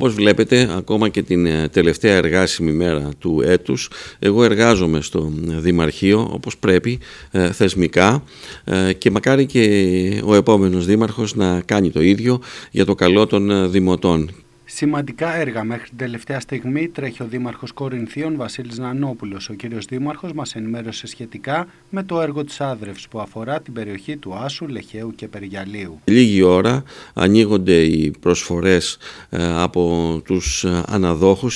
Όπως βλέπετε, ακόμα και την ε, τελευταία εργάσιμη μέρα του έτους, εγώ εργάζομαι στο ε, Δημαρχείο όπως πρέπει, ε, θεσμικά και μακάρι και ο επόμενος Δήμαρχος να κάνει το ίδιο για το καλό των δημοτών Σημαντικά έργα μέχρι την τελευταία στιγμή τρέχει ο Δήμαρχος Κορινθίων Βασίλης Νανόπουλος. Ο κύριος Δήμαρχος μας ενημέρωσε σχετικά με το έργο της Άδρευσης που αφορά την περιοχή του Άσου, Λεχαίου και Περιγιαλίου. Λίγη ώρα ανοίγονται οι προσφορές ε, από τους αναδόχους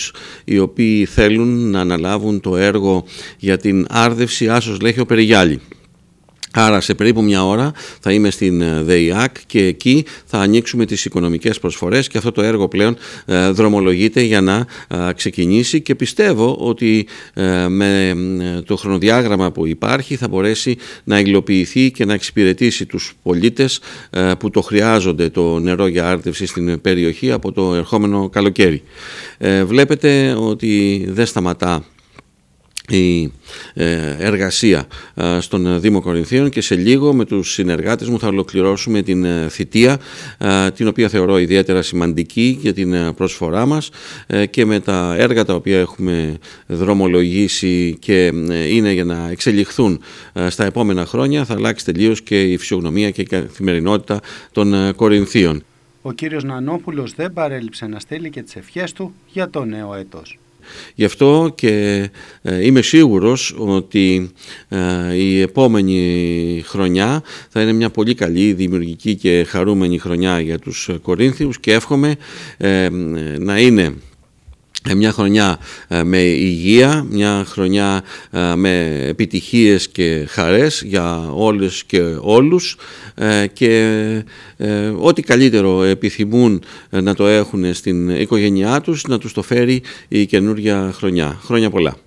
οι οποίοι θέλουν να αναλάβουν το έργο για την άρδευση Άσος, Λέχαιο, Περιγιάλι. Άρα σε περίπου μια ώρα θα είμαι στην ε, ΔΕΙΑΚ και εκεί θα ανοίξουμε τις οικονομικές προσφορές και αυτό το έργο πλέον ε, δρομολογείται για να ε, ξεκινήσει και πιστεύω ότι με το χρονοδιάγραμμα που υπάρχει θα μπορέσει να υλοποιηθεί και να εξυπηρετήσει τους πολίτες που το χρειάζονται το νερό για άρτευση στην περιοχή από το ερχόμενο καλοκαίρι. Βλέπετε ότι δεν σταματά η ε, εργασία στον Δήμο Κορινθίων και σε λίγο με τους συνεργάτες μου θα ολοκληρώσουμε την ε, θητεία την οποία θεωρώ ιδιαίτερα σημαντική για την ε, προσφορά μας και με τα έργα τα οποία έχουμε δρομολογήσει και είναι για να εξελιχθούν στα επόμενα χρόνια θα αλλάξει τελείως και η φυσιογνωμία και η καθημερινότητα των Κορινθίων. Ο κύριος Νανόπουλος δεν παρέλειψε να στέλνει και τις ευχές του για το νέο έτος. Γι' αυτό και ε, είμαι σίγουρος ότι ε, η επόμενη χρονιά θα είναι μια πολύ καλή, δημιουργική και χαρούμενη χρονιά για τους Κορίνθιους και εύχομαι ε, να είναι ε, μια χρονιά ε, με υγεία, μια χρονιά ε, με επιτυχίες και χαρές για όλες και όλους και ό,τι καλύτερο επιθυμούν να το έχουν στην οικογένειά τους να τους το φέρει η καινούργια χρονιά. Χρόνια πολλά!